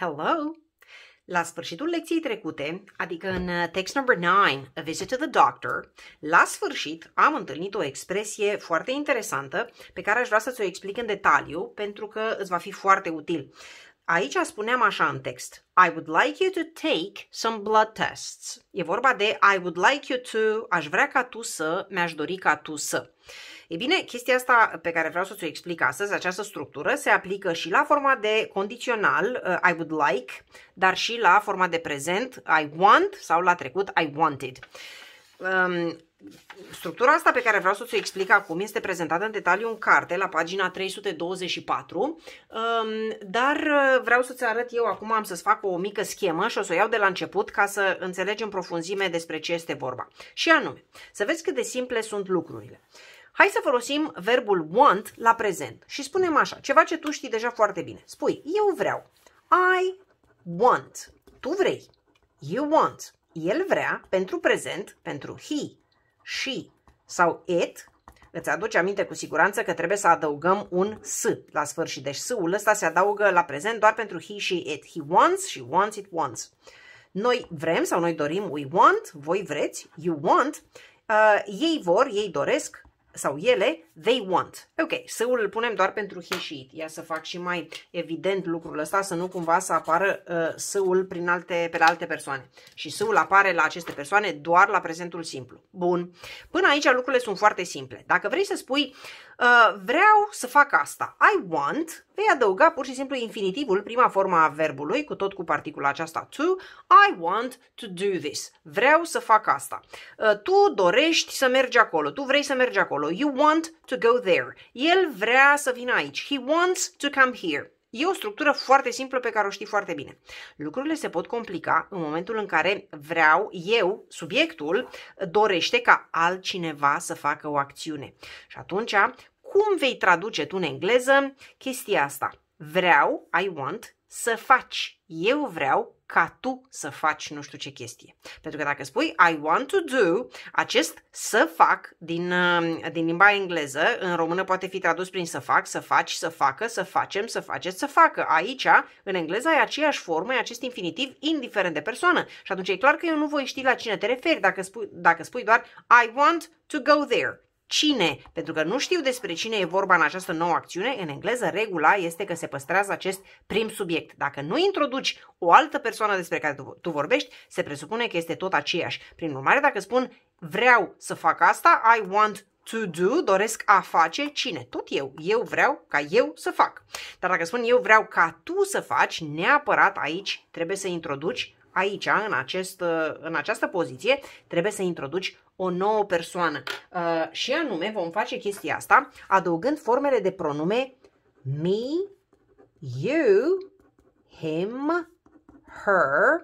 Hello! La sfârșitul lecției trecute, adică în uh, text number 9, A Visit to the Doctor, la sfârșit am întâlnit o expresie foarte interesantă pe care aș vrea să ți-o explic în detaliu pentru că îți va fi foarte util. Aici spuneam așa în text, I would like you to take some blood tests. E vorba de I would like you to, aș vrea ca tu să, mi-aș dori ca tu să. Uh, E bine, chestia asta pe care vreau să ți-o explic astăzi, această structură, se aplică și la forma de condițional, uh, I would like, dar și la forma de prezent, I want, sau la trecut, I wanted. Um, structura asta pe care vreau să ți-o explic acum este prezentată în detaliu în carte, la pagina 324, um, dar uh, vreau să-ți arăt eu acum, am să-ți fac o mică schemă și o să o iau de la început ca să înțelegem în profunzime despre ce este vorba. Și anume, să vezi cât de simple sunt lucrurile. Hai să folosim verbul want la prezent și spunem așa, ceva ce tu știi deja foarte bine. Spui, eu vreau. I want. Tu vrei. You want. El vrea pentru prezent, pentru he, she sau it. Îți aduce aminte cu siguranță că trebuie să adăugăm un s la sfârșit. Deci s-ul ăsta se adaugă la prezent doar pentru he, she, it. He wants, she wants, it wants. Noi vrem sau noi dorim, we want, voi vreți, you want, uh, ei vor, ei doresc, sau ele, they want. Ok, să îl punem doar pentru he și it. Ia să fac și mai evident lucrul ăsta, să nu cumva să apară uh, S-ul prin alte, pe alte persoane. Și S-ul apare la aceste persoane doar la prezentul simplu. Bun. Până aici lucrurile sunt foarte simple. Dacă vrei să spui Uh, vreau să fac asta. I want. Vei adăuga pur și simplu infinitivul, prima formă a verbului, cu tot cu particula aceasta to. I want to do this. Vreau să fac asta. Uh, tu dorești să mergi acolo. Tu vrei să mergi acolo. You want to go there. El vrea să vină aici. He wants to come here. E o structură foarte simplă pe care o știi foarte bine. Lucrurile se pot complica în momentul în care vreau eu, subiectul, dorește ca altcineva să facă o acțiune. Și atunci, cum vei traduce tu în engleză chestia asta? Vreau, I want, să faci. Eu vreau ca tu să faci nu știu ce chestie. Pentru că dacă spui I want to do, acest să fac din, uh, din limba engleză, în română poate fi tradus prin să fac, să faci, să facă, să facem, să faceți, să facă. Aici, în engleză, ai aceeași formă, e acest infinitiv, indiferent de persoană. Și atunci e clar că eu nu voi ști la cine te referi dacă spui, dacă spui doar I want to go there cine, pentru că nu știu despre cine e vorba în această nouă acțiune, în engleză regula este că se păstrează acest prim subiect. Dacă nu introduci o altă persoană despre care tu, vorbești, se presupune că este tot aceeași. Prin urmare, dacă spun vreau să fac asta, I want to do, doresc a face, cine? Tot eu. Eu vreau ca eu să fac. Dar dacă spun eu vreau ca tu să faci, neapărat aici trebuie să introduci aici, în, acest, în această poziție, trebuie să introduci o nouă persoană. Uh, și anume vom face chestia asta adăugând formele de pronume me, you, him, her,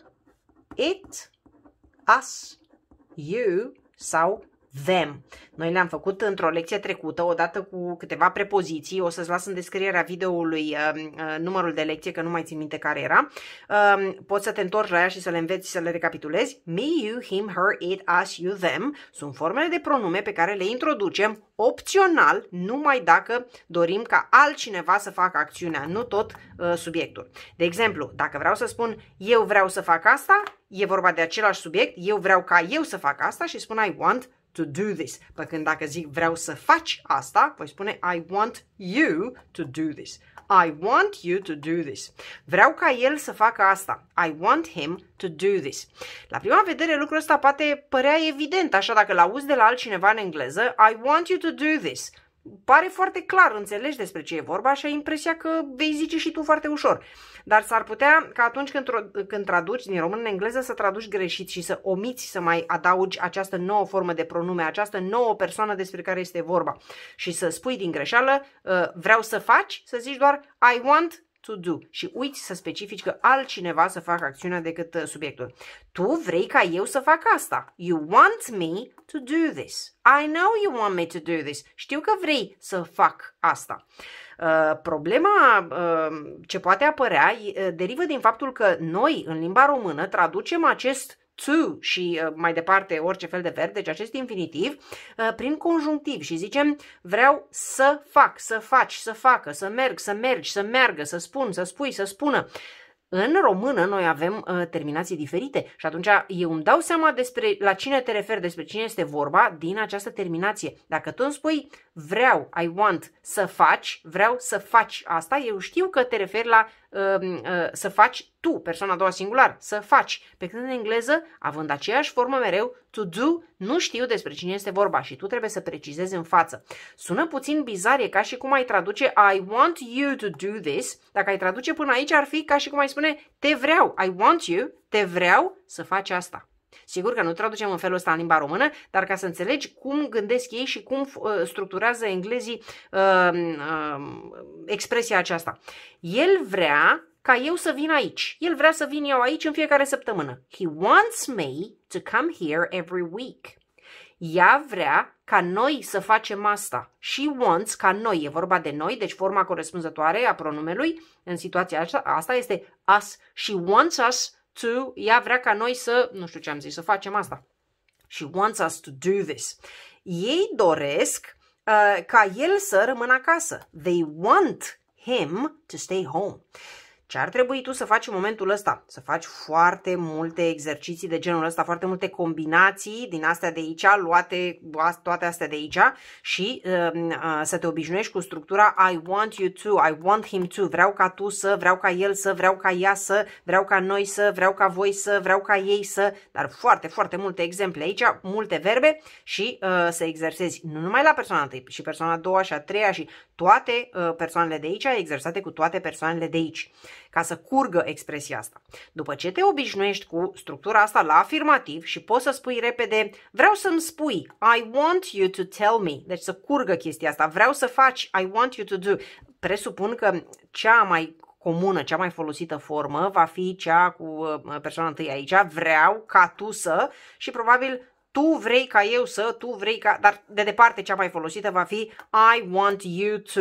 it, us, you sau them. Noi le-am făcut într-o lecție trecută, odată cu câteva prepoziții, o să-ți las în descrierea videoului um, uh, numărul de lecție, că nu mai țin minte care era. Uh, poți să te întorci la ea și să le înveți și să le recapitulezi. Me, you, him, her, it, us, you, them sunt formele de pronume pe care le introducem opțional numai dacă dorim ca altcineva să facă acțiunea, nu tot uh, subiectul. De exemplu, dacă vreau să spun eu vreau să fac asta, e vorba de același subiect, eu vreau ca eu să fac asta și spun I want to do this. Pe când dacă zic vreau să faci asta, voi spune I want you to do this. I want you to do this. Vreau ca el să facă asta. I want him to do this. La prima vedere lucrul ăsta poate părea evident, așa dacă l auzi de la altcineva în engleză, I want you to do this pare foarte clar, înțelegi despre ce e vorba și ai impresia că vei zice și tu foarte ușor. Dar s-ar putea ca atunci când, când traduci din română în engleză să traduci greșit și să omiți să mai adaugi această nouă formă de pronume, această nouă persoană despre care este vorba și să spui din greșeală ă, vreau să faci, să zici doar I want to do și uiți să specifici că altcineva să facă acțiunea decât uh, subiectul. Tu vrei ca eu să fac asta. You want me to do this. I know you want me to do this. Știu că vrei să fac asta. Uh, problema uh, ce poate apărea uh, derivă din faptul că noi, în limba română, traducem acest to și uh, mai departe orice fel de verb, deci acest infinitiv, uh, prin conjunctiv și zicem vreau să fac, să faci, să facă, să merg, să mergi, să meargă, să spun, să spui, să spună. Uh, în română noi avem uh, terminații diferite și atunci eu îmi dau seama despre la cine te referi, despre cine este vorba din această terminație. Dacă tu îmi spui vreau, I want să faci, vreau să faci asta, eu știu că te referi la uh, uh, să faci tu, persoana a doua singular, să faci. Pe când în engleză, având aceeași formă mereu, to do, nu știu despre cine este vorba și tu trebuie să precizezi în față. Sună puțin bizar, e ca și cum ai traduce I want you to do this. Dacă ai traduce până aici ar fi ca și cum ai spune te vreau, I want you, te vreau să faci asta. Sigur că nu traducem în felul ăsta în limba română, dar ca să înțelegi cum gândesc ei și cum uh, structurează englezii uh, uh, expresia aceasta. El vrea ca eu să vin aici. El vrea să vin eu aici în fiecare săptămână. He wants me to come here every week. Ea vrea ca noi să facem asta. She wants ca noi, e vorba de noi, deci forma corespunzătoare a pronumelui în situația asta, asta este us. She wants us to, ea vrea ca noi să, nu știu ce am zis, să facem asta. She wants us to do this. Ei doresc uh, ca el să rămână acasă. They want him to stay home. Ce ar trebui tu să faci în momentul ăsta? Să faci foarte multe exerciții de genul ăsta, foarte multe combinații din astea de aici, luate toate astea de aici și uh, uh, să te obișnuiești cu structura I want you to, I want him to, vreau ca tu să, vreau ca el să, vreau ca ea să, vreau ca noi să, vreau ca voi să, vreau ca ei să, dar foarte, foarte multe exemple aici, multe verbe și uh, să exersezi nu numai la persoana întâi, și persoana a doua și a treia și toate uh, persoanele de aici exersate cu toate persoanele de aici ca să curgă expresia asta. După ce te obișnuiești cu structura asta la afirmativ și poți să spui repede vreau să-mi spui, I want you to tell me, deci să curgă chestia asta, vreau să faci, I want you to do. Presupun că cea mai comună, cea mai folosită formă va fi cea cu uh, persoana întâi aici, vreau ca tu să și probabil tu vrei ca eu să, tu vrei ca, dar de departe cea mai folosită va fi I want you to,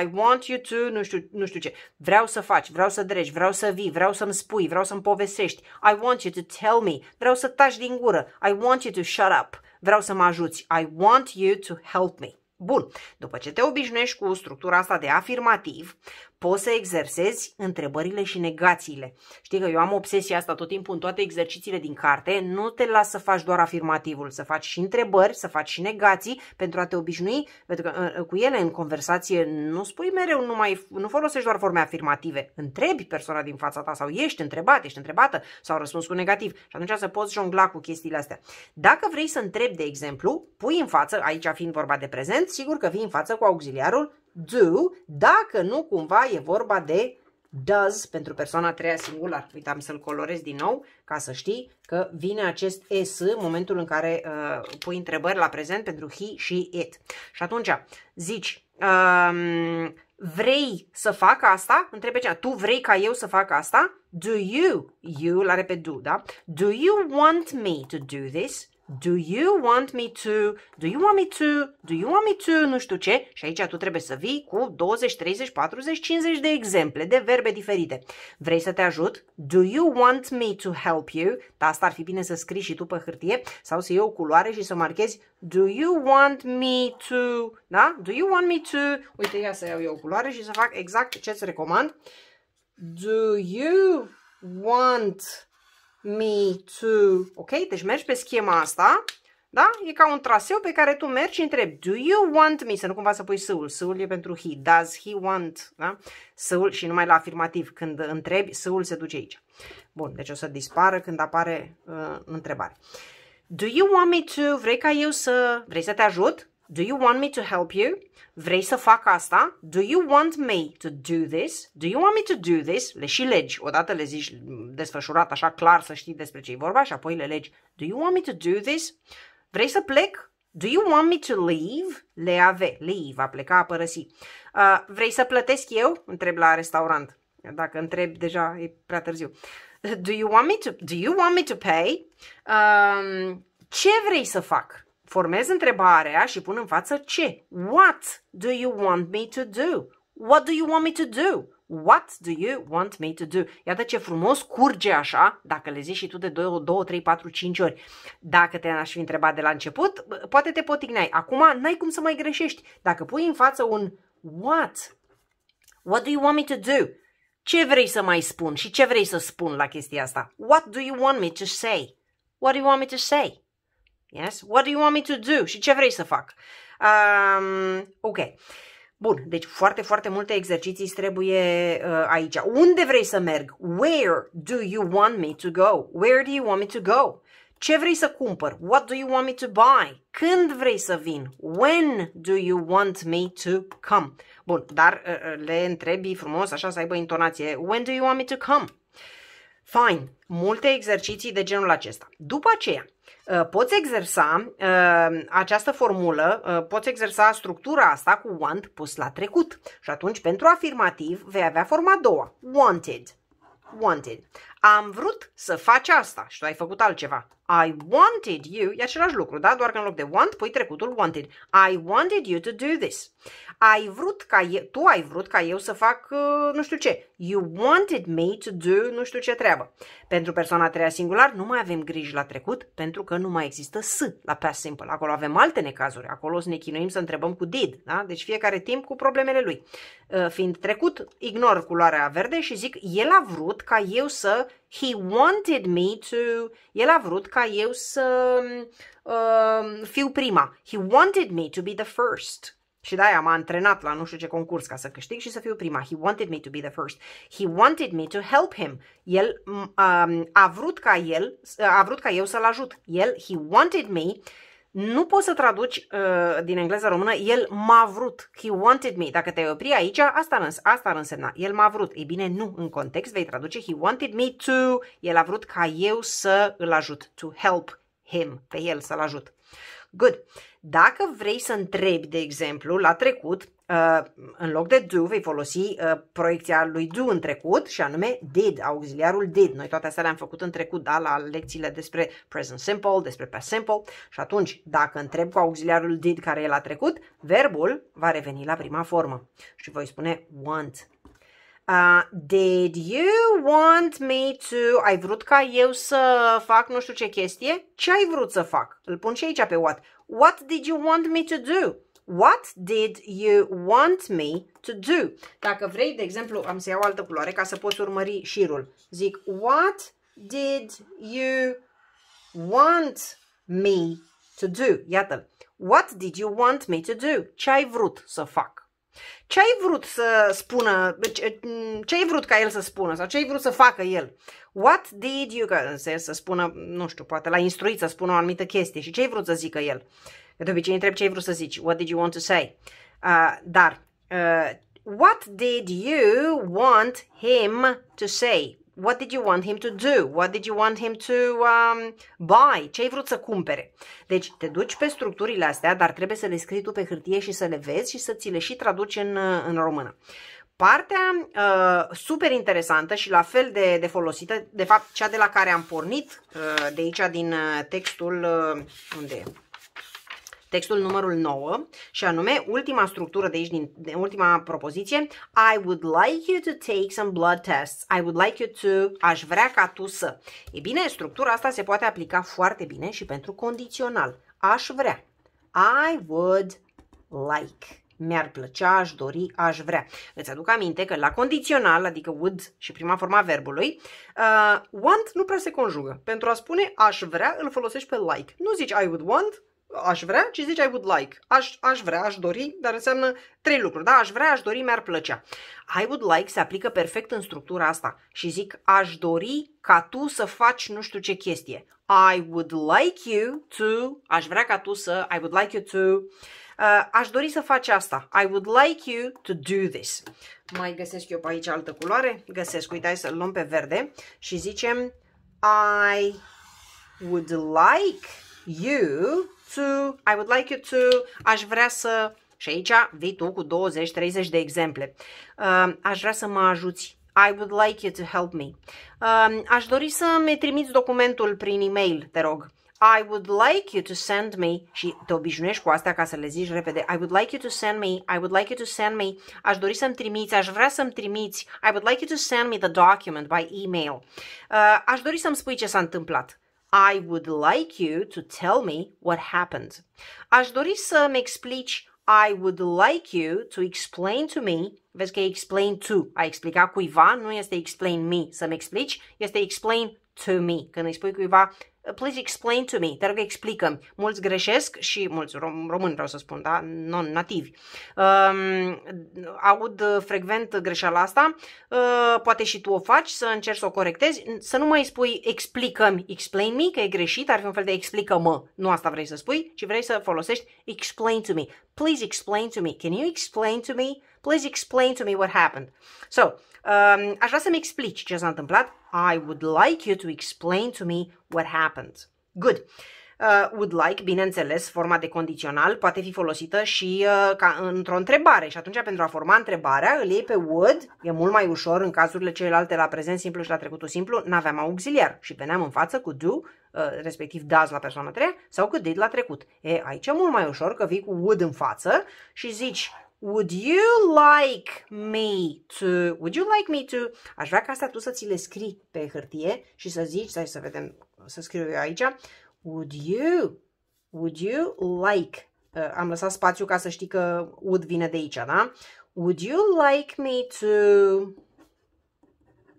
I want you to, nu știu, nu știu ce, vreau să faci, vreau să dregi, vreau să vii, vreau să-mi spui, vreau să-mi povestești, I want you to tell me, vreau să taci din gură, I want you to shut up, vreau să mă ajuți, I want you to help me. Bun, după ce te obișnuiești cu structura asta de afirmativ, poți să exersezi întrebările și negațiile. Știi că eu am obsesia asta tot timpul în toate exercițiile din carte, nu te las să faci doar afirmativul, să faci și întrebări, să faci și negații pentru a te obișnui, pentru că uh, uh, cu ele în conversație nu spui mereu nu mai, nu folosești doar forme afirmative, întrebi persoana din fața ta sau ești întrebat, ești întrebată sau răspuns cu negativ și atunci să poți jongla cu chestiile astea. Dacă vrei să întrebi, de exemplu, pui în față, aici fiind vorba de prezent, sigur că vii în față cu auxiliarul do, dacă nu cumva e vorba de does pentru persoana treia singular. am să-l colorez din nou ca să știi că vine acest S în momentul în care uh, pui întrebări la prezent pentru he și it. Și atunci zici, um, vrei să fac asta? Întrebe cea, tu vrei ca eu să fac asta? Do you, you la repet do, da? Do you want me to do this? Do you want me to? Do you want me to? Do you want me to? Nu știu ce. Și aici tu trebuie să vii cu 20, 30, 40, 50 de exemple de verbe diferite. Vrei să te ajut? Do you want me to help you? Da, asta ar fi bine să scrii și tu pe hârtie sau să iei o culoare și să marchezi Do you want me to? Da? Do you want me to? Uite, ia să iau eu o culoare și să fac exact ce ți recomand. Do you want me too. Ok? Deci mergi pe schema asta. Da? E ca un traseu pe care tu mergi și întrebi Do you want me? Să nu cumva să pui sâul. Sâul e pentru he. Does he want? Da? Sâul și numai la afirmativ. Când întrebi, sâul se duce aici. Bun, deci o să dispară când apare uh, întrebare. Do you want me to? Vrei ca eu să... Vrei să te ajut? Do you want me to help you? Vrei să fac asta? Do you want me to do this? Do you want me to do this? Le și legi. Odată le zici desfășurat așa clar să știi despre ce e vorba și apoi le legi. Do you want me to do this? Vrei să plec? Do you want me to leave? Le ave. Leave. A pleca, a părăsi. Uh, vrei să plătesc eu? Întreb la restaurant. Dacă întreb, deja e prea târziu. Do you want me to, do you want me to pay? Um, ce vrei să fac? Formez întrebarea și pun în față ce. What do you want me to do? What do you want me to do? What do you want me to do? Iată ce frumos curge așa, dacă le zici și tu de 2, 2 3, 4, 5 ori. Dacă te-aș fi întrebat de la început, poate te potigneai. Acum n-ai cum să mai greșești. Dacă pui în față un what, what do you want me to do? Ce vrei să mai spun și ce vrei să spun la chestia asta? What do you want me to say? What do you want me to say? Yes? What do you want me to do? Și ce vrei să fac? Um, ok. Bun, deci foarte, foarte multe exerciții trebuie uh, aici. Unde vrei să merg? Where do you want me to go? Where do you want me to go? Ce vrei să cumpăr? What do you want me to buy? Când vrei să vin? When do you want me to come? Bun, dar uh, uh le întrebi frumos, așa să aibă intonație. When do you want me to come? Fine, multe exerciții de genul acesta. După aceea, Uh, poți exersa uh, această formulă, uh, poți exersa structura asta cu want pus la trecut. Și atunci, pentru afirmativ, vei avea forma a doua, wanted. Wanted. Am vrut să faci asta și tu ai făcut altceva. I wanted you, e același lucru, da? Doar că în loc de want pui trecutul wanted. I wanted you to do this ai vrut ca eu, tu ai vrut ca eu să fac uh, nu știu ce. You wanted me to do nu știu ce treabă. Pentru persoana a treia singular nu mai avem griji la trecut pentru că nu mai există s la past simple. Acolo avem alte necazuri, acolo să ne chinuim să întrebăm cu did, da? deci fiecare timp cu problemele lui. Uh, fiind trecut, ignor culoarea verde și zic el a vrut ca eu să he wanted me to, el a vrut ca eu să um, uh, fiu prima. He wanted me to be the first. Și de-aia m-a antrenat la nu știu ce concurs ca să câștig și să fiu prima. He wanted me to be the first. He wanted me to help him. El um, a vrut ca el, a vrut ca eu să-l ajut. El, he wanted me nu poți să traduci uh, din engleză română, el m-a vrut, he wanted me. Dacă te opri aici, asta ar, asta ar însemna, el m-a vrut. Ei bine, nu, în context vei traduce he wanted me to, el a vrut ca eu să îl ajut, to help him, pe el să-l ajut. Good. Dacă vrei să întrebi, de exemplu, la trecut, uh, în loc de do, vei folosi uh, proiecția lui do în trecut și anume did, auxiliarul did. Noi toate astea le-am făcut în trecut, da, la lecțiile despre present simple, despre past simple și atunci, dacă întreb cu auxiliarul did care e la trecut, verbul va reveni la prima formă și voi spune want Uh, did you want me to... Ai vrut ca eu să fac nu știu ce chestie? Ce ai vrut să fac? Îl pun și aici pe what. What did you want me to do? What did you want me to do? Dacă vrei, de exemplu, am să iau altă culoare ca să poți urmări șirul. Zic, what did you want me to do? Iată, what did you want me to do? Ce ai vrut să fac? Ce ai vrut să spună, ce, ce ai vrut ca el să spună sau ce ai vrut să facă el? What did you, că să spună, nu știu, poate l-a instruit să spună o anumită chestie și ce ai vrut să zică el? Că de obicei întreb ce ai vrut să zici, what did you want to say? Uh, dar, uh, what did you want him to say? What did you want him to do? What did you want him to um, buy? Ce ai vrut să cumpere? Deci te duci pe structurile astea, dar trebuie să le scrii tu pe hârtie și să le vezi și să ți le și traduci în, în română. Partea uh, super interesantă și la fel de, de folosită, de fapt cea de la care am pornit uh, de aici din uh, textul, uh, unde e? textul numărul 9 și anume ultima structură de aici, din, de ultima propoziție. I would like you to take some blood tests. I would like you to... Aș vrea ca tu să... E bine, structura asta se poate aplica foarte bine și pentru condițional. Aș vrea. I would like mi-ar plăcea, aș dori, aș vrea. Îți aduc aminte că la condițional, adică would și prima forma verbului, uh, want nu prea se conjugă. Pentru a spune aș vrea, îl folosești pe like. Nu zici I would want, aș vrea, ci zici I would like. Aș, aș vrea, aș dori, dar înseamnă trei lucruri. Da, aș vrea, aș dori, mi-ar plăcea. I would like se aplică perfect în structura asta și zic aș dori ca tu să faci nu știu ce chestie. I would like you to, aș vrea ca tu să, I would like you to, uh, aș dori să faci asta. I would like you to do this. Mai găsesc eu pe aici altă culoare? Găsesc, uite, să-l luăm pe verde și zicem I would like you to, I would like you to, aș vrea să... Și aici vii tu cu 20-30 de exemple. Uh, aș vrea să mă ajuți. I would like you to help me. Uh, aș dori să-mi trimiți documentul prin e-mail, te rog. I would like you to send me și te obișnuiești cu astea ca să le zici repede. I would like you to send me, I would like you to send me, aș dori să-mi trimiți, aș vrea să-mi trimiți, I would like you to send me the document by email. Uh, aș dori să-mi spui ce s-a întâmplat. I would like you to tell me what happened. Aș dori să-mi explici I would like you to explain to me. Vezi că e explain to. A explica cuiva nu este explain me. Să-mi explici este explain to me. Când îi spui cuiva Uh, please explain to me, te rog explică Mulți greșesc și mulți rom- români vreau să spun, da, non-nativi. Um, aud frecvent greșeala asta, uh, poate și tu o faci, să încerci să o corectezi, să nu mai spui explică-mi, explain me, că e greșit, ar fi un fel de explică-mă, nu asta vrei să spui, ci vrei să folosești explain to me. Please explain to me. Can you explain to me? Please explain to me what happened. So, um, aș vrea să-mi explici ce s-a întâmplat. I would like you to explain to me what happened. Good. Uh, would like, bineînțeles, forma de condițional poate fi folosită și uh, ca într-o întrebare. Și atunci, pentru a forma întrebarea, îl iei pe would, e mult mai ușor în cazurile celelalte la prezent simplu și la trecutul simplu, n-aveam auxiliar și veneam în față cu do, uh, respectiv does la persoana treia, sau cu did la trecut. E, aici e mult mai ușor că vii cu would în față și zici Would you like me to? Would you like me to? Aș vrea ca asta tu să ți le scrii pe hârtie și să zici, stai să vedem, să scriu eu aici. Would you? Would you like? Uh, am lăsat spațiu ca să știi că would vine de aici, da? Would you like me to...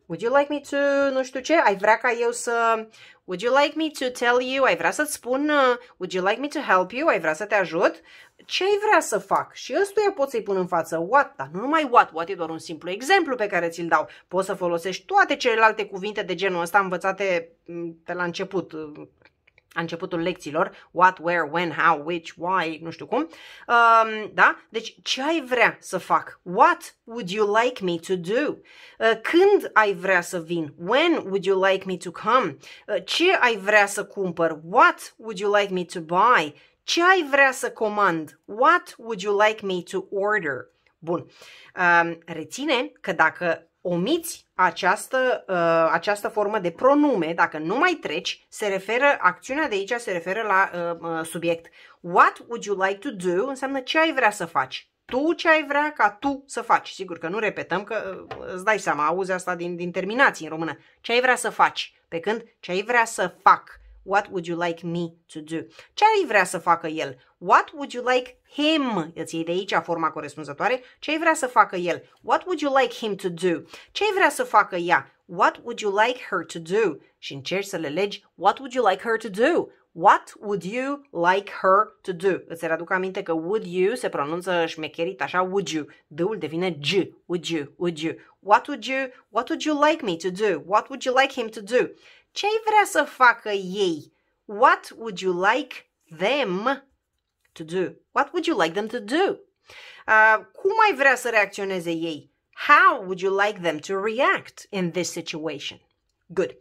Would you like me to, nu știu ce, ai vrea ca eu să... Would you like me to tell you, ai vrea să-ți spun, uh, would you like me to help you, ai vrea să te ajut? Ce ai vrea să fac? Și ăstuia pot să-i pun în față what, dar nu numai what, what e doar un simplu exemplu pe care ți-l dau. Poți să folosești toate celelalte cuvinte de genul ăsta învățate mm, pe la început, uh, a începutul lecțiilor, what, where, when, how, which, why, nu știu cum, um, da? Deci ce ai vrea să fac? What would you like me to do? Uh, când ai vrea să vin? When would you like me to come? Uh, ce ai vrea să cumpăr? What would you like me to buy? Ce ai vrea să comand? What would you like me to order? Bun. uh, reține că dacă omiți această, uh, această formă de pronume, dacă nu mai treci, se referă, acțiunea de aici se referă la uh, uh, subiect. What would you like to do înseamnă ce ai vrea să faci. Tu ce ai vrea ca tu să faci. Sigur că nu repetăm că uh, îți dai seama, auzi asta din, din terminații în română. Ce ai vrea să faci, pe când ce ai vrea să fac What would you like me to do? Ce ai vrea să facă el? What would you like him? Îți iei de aici forma corespunzătoare. Ce ai vrea să facă el? What would you like him to do? Ce ai vrea să facă ea? What would you like her to do? Și încerci să le legi What would you like her to do? What would you like her to do? Îți readuc aminte că would you se pronunță șmecherit așa, would you. D-ul devine G. Would you, would you. What would you, what would you like me to do? What would you like him to do? Ce ai vrea să facă ei? What would you like them to do? What would you like them to do? Uh, cum ai vrea să reacționeze ei? How would you like them to react in this situation? Good.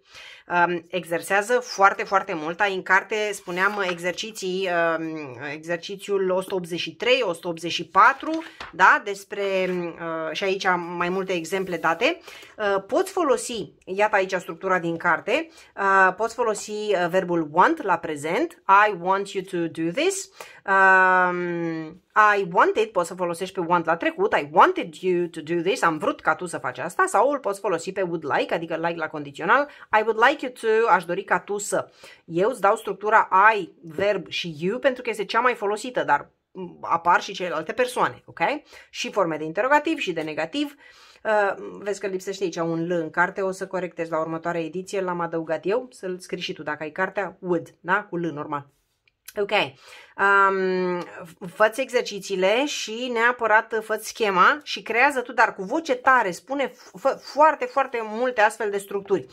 Um, exersează foarte, foarte mult. Ai în carte, spuneam, exerciții, um, exercițiul 183, 184, da? despre, um, uh, și aici am mai multe exemple date. Uh, poți folosi, iată aici structura din carte, uh, poți folosi verbul want la prezent, I want you to do this, um, I wanted, poți să folosești pe want la trecut, I wanted you to do this, am vrut ca tu să faci asta, sau îl poți folosi pe would like, adică like la condițional, I would like like you to, aș dori ca tu să. Eu îți dau structura I, verb și you pentru că este cea mai folosită, dar mm, apar și celelalte persoane, ok? Și forme de interrogativ și de negativ. Uh, vezi că lipsește aici un L în carte, o să corectezi la următoarea ediție, l-am adăugat eu, să-l scrii și tu dacă ai cartea, would, da? Cu L normal. Ok, um, fă exercițiile și neapărat fă schema și creează tu, dar cu voce tare, spune foarte, foarte multe astfel de structuri.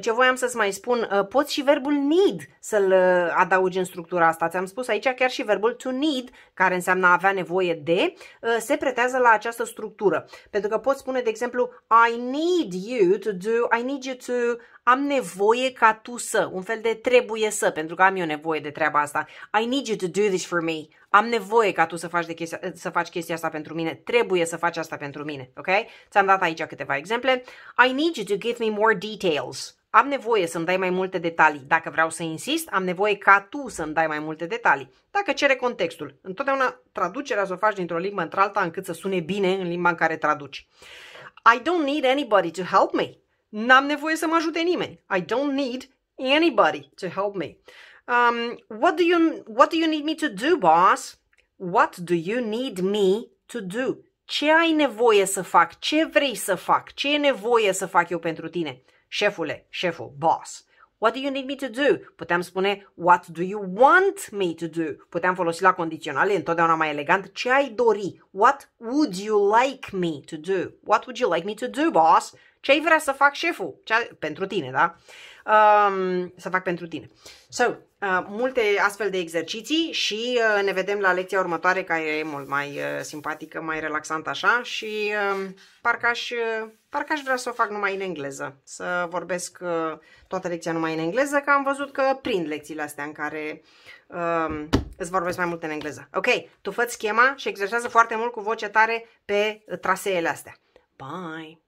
Ce voiam să-ți mai spun, uh, poți și verbul need să-l uh, adaugi în structura asta. Ți-am spus aici chiar și verbul to need, care înseamnă a avea nevoie de, uh, se pretează la această structură. Pentru că poți spune, de exemplu, I need you to do, I need you to, am nevoie ca tu să, un fel de trebuie să, pentru că am eu nevoie de treaba asta. I need you to do this for me. Am nevoie ca tu să faci, de chestia, să faci chestia asta pentru mine. Trebuie să faci asta pentru mine. Ok? Ți-am dat aici câteva exemple. I need you to give me more details. Am nevoie să-mi dai mai multe detalii. Dacă vreau să insist, am nevoie ca tu să-mi dai mai multe detalii. Dacă cere contextul. Întotdeauna traducerea să o faci dintr-o limbă într-alta încât să sune bine în limba în care traduci. I don't need anybody to help me. N-am nevoie să mă ajute nimeni. I don't need anybody to help me. Um, what do you what do you need me to do, boss? What do you need me to do? Ce ai nevoie să fac? Ce vrei să fac? Ce e nevoie să fac eu pentru tine? Șefule, șeful, boss. What do you need me to do? Puteam spune What do you want me to do? Puteam folosi la e întotdeauna mai elegant. Ce ai dori? What would you like me to do? What would you like me to do, boss? Ce ai vrea să fac șeful? Ce pentru tine, da? Um, să fac pentru tine. So, uh, multe astfel de exerciții și uh, ne vedem la lecția următoare care e mult mai uh, simpatică, mai relaxantă așa și uh, parcă, aș, uh, parcă aș vrea să o fac numai în engleză. Să vorbesc uh, toată lecția numai în engleză, că am văzut că prind lecțiile astea în care uh, îți vorbesc mai mult în engleză. Ok, tu fă schema și exersează foarte mult cu voce tare pe traseele astea. Bye!